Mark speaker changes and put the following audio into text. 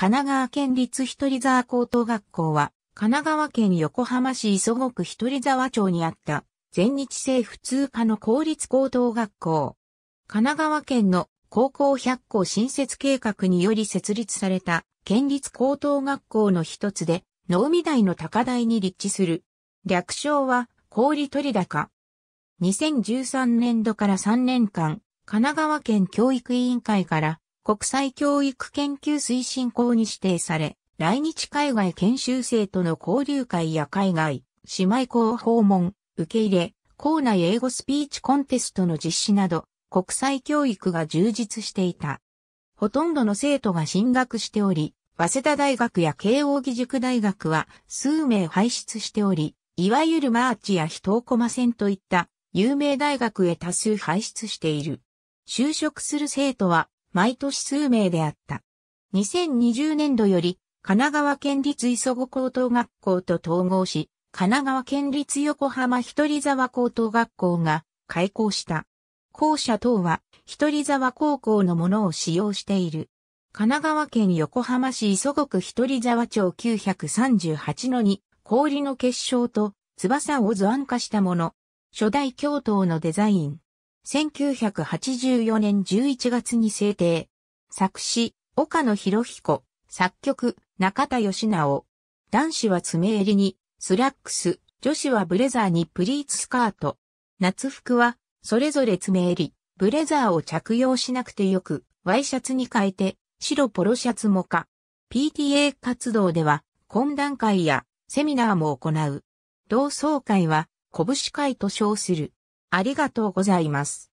Speaker 1: 神奈川県立一人沢高等学校は、神奈川県横浜市磯子区一人沢町にあった、全日制普通科の公立高等学校。神奈川県の高校100校新設計画により設立された県立高等学校の一つで、能美大の高台に立地する。略称は、氷取高。2013年度から3年間、神奈川県教育委員会から国際教育研究推進校に指定され、来日海外研修生との交流会や海外、姉妹校訪問、受け入れ、校内英語スピーチコンテストの実施など、国際教育が充実していた。ほとんどの生徒が進学しており、早稲田大学や慶応義塾大学は数名輩出しており、いわゆるマーチや人をせんといった有名大学へ多数輩出している。就職する生徒は毎年数名であった。2020年度より、神奈川県立磯子高等学校と統合し、神奈川県立横浜一人沢高等学校が開校した。校舎等は一人沢高校のものを使用している。神奈川県横浜市磯子区一人沢町938の2、氷の結晶と翼を図案化したもの。初代教頭のデザイン。1984年11月に制定。作詞、岡野博彦。作曲、中田義直。男子は爪襟に、スラックス、女子はブレザーにプリーツスカート。夏服は、それぞれ爪襟、ブレザーを着用しなくてよく、ワイシャツに変えて、白ポロシャツもか。PTA 活動では、懇談会やセミナーも行う。同窓会は、拳会と称する。ありがとうございます。